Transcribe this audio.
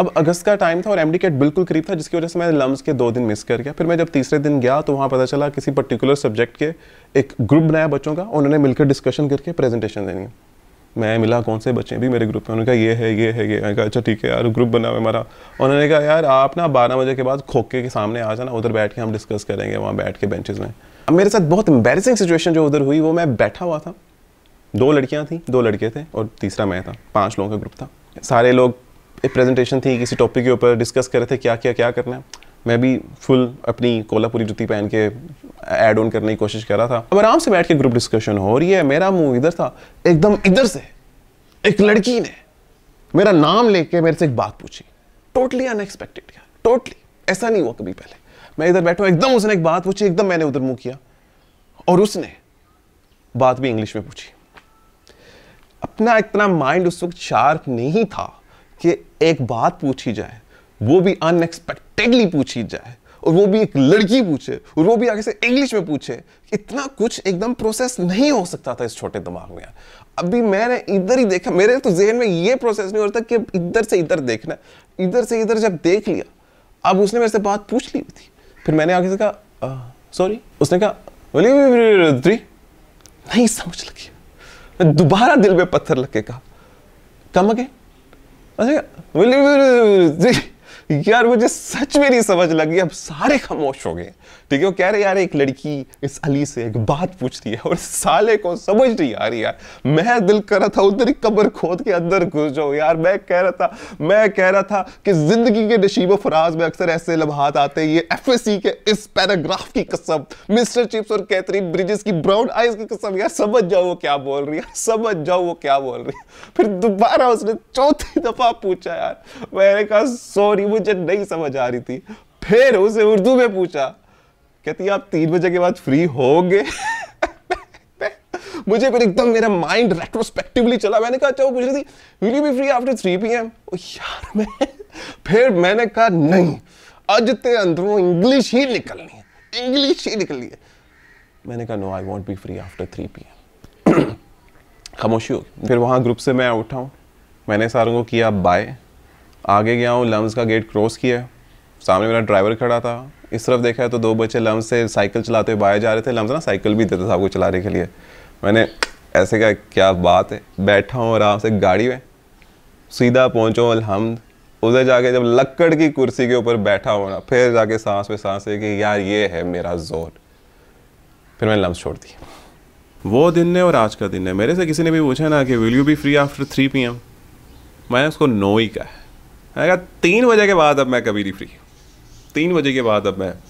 अब अगस्त का टाइम था और एमडी कैट बिल्कुल करीब था जिसकी वजह से मैं लम्स के दो दिन मिस कर गया फिर मैं जब तीसरे दिन गया तो वहाँ पता चला किसी पर्टिकुलर सब्जेक्ट के एक ग्रुप बनाया बच्चों का उन्होंने मिलकर डिस्कशन करके प्रेजेंटेशन देनी है मैं मिला कौन से बच्चे भी मेरे ग्रुप में उन्होंने कहा ये है ये है ये कहा अच्छा ठीक है यार ग्रुप बना हुआ हमारा उन्होंने कहा यार आप ना बारह बजे के बाद खोखे के सामने आ जाना उधर बैठ के हम डिस्कस करेंगे वहाँ बैठ के बेंचेज में अब मेरे साथ बहुत एम्बेरसिंग सिचुएशन जो उधर हुई वो मैं बैठा हुआ था दो लड़कियाँ थी दो लड़के थे और तीसरा मैं था पाँच लोगों का ग्रुप था सारे लोग एक प्रेजेंटेशन थी किसी टॉपिक के ऊपर डिस्कस कर रहे थे क्या क्या क्या करना है मैं भी फुल अपनी कोल्हापुरी जुती पहन के एड ऑन करने की कोशिश कर रहा था अब आराम से बैठ के ग्रुप डिस्कशन हो रही है मेरा मुंह इधर था एकदम इधर से एक लड़की ने मेरा नाम लेके मेरे से एक बात पूछी टोटली अनएक्सपेक्टेड यार टोटली ऐसा नहीं हुआ कभी पहले मैं इधर बैठा एकदम उसने एक बात पूछी एकदम मैंने उधर मुंह किया और उसने बात भी इंग्लिश में पूछी अपना इतना माइंड उस वक्त शार्प नहीं था कि एक बात पूछी जाए वो भी अनएक्सपेक्टेडली पूछी जाए और वो भी एक लड़की पूछे और वो भी आगे से इंग्लिश में पूछे इतना कुछ एकदम प्रोसेस नहीं हो सकता था इस छोटे दिमाग में अभी मैंने इधर ही देखा मेरे तो जहन में ये प्रोसेस नहीं होता कि इधर से इधर देखना इधर से इधर जब देख लिया अब उसने मेरे से बात पूछ ली थी फिर मैंने आगे से कहा सॉरी उसने कहा बोली नहीं समझ लगी दोबारा दिल में पत्थर लग के कहा कम अगेन 아니, 왜, 왜, 왜, 왜, 왜. यार मुझे सच में नहीं समझ लगी अब सारे खामोश हो गए ठीक है वो कह रहे यार एक लड़की इस अली से एक बात पूछती है और साले को समझ नहीं आ रही यार मैं दिल कर रहा था उधर ही कबर खोद के अंदर घुस जाओ यार मैं कह रहा था मैं कह रहा था कि जिंदगी के नशीब फराज में अक्सर ऐसे लम्हात आते हैं ये एफ के इस पैराग्राफ की कसम मिस्टर चिप्स और कैथरीन ब्रिजेस की ब्राउन आइज की कसम यार समझ जाओ वो क्या बोल रही है समझ जाओ वो क्या बोल रही है फिर दोबारा उसने चौथी दफा पूछा यार मैंने कहा सॉरी मुझे नहीं समझ आ रही थी फिर उसे उर्दू में पूछा कहती आप तीन बजे के बाद फ्री होंगे मुझे कुछ एकदम मेरा माइंड रेट्रोस्पेक्टिवली चला मैंने कहा अच्छा पूछ रही थी will you be free after three P M यार मैं फिर मैंने कहा नहीं आज ते अंदरों इंग्लिश ही निकलनी है इंग्लिश ही निकलनी है मैंने कहा no I won't be free after three P M खामोशी होगी फिर वहाँ ग्रुप से मैं उठाऊँ मैंने सारों को किया बाय आगे गया हूँ लम्स का गेट क्रॉस किया सामने मेरा ड्राइवर खड़ा था इस तरफ देखा है तो दो बच्चे लम्स से साइकिल चलाते हुए बाहर जा रहे थे लम्स ना साइकिल भी देता था आपको चलाने के लिए मैंने ऐसे कहा क्या बात है बैठा हूँ आराम से गाड़ी में सीधा पहुँचो अलहमद उधर जाके जब लक्कड़ की कुर्सी के ऊपर बैठा होना फिर जाके सांस पे सांस है कि यार ये है मेरा जोर फिर मैंने लम्स छोड़ दिया वो दिन है और आज का दिन है मेरे से किसी ने भी पूछा ना कि will you be free after three P M मैंने उसको नो ही कहा मैंने कहा तीन बजे के बाद अब मैं कभी नहीं फ्री तीन बजे के बाद अब मैं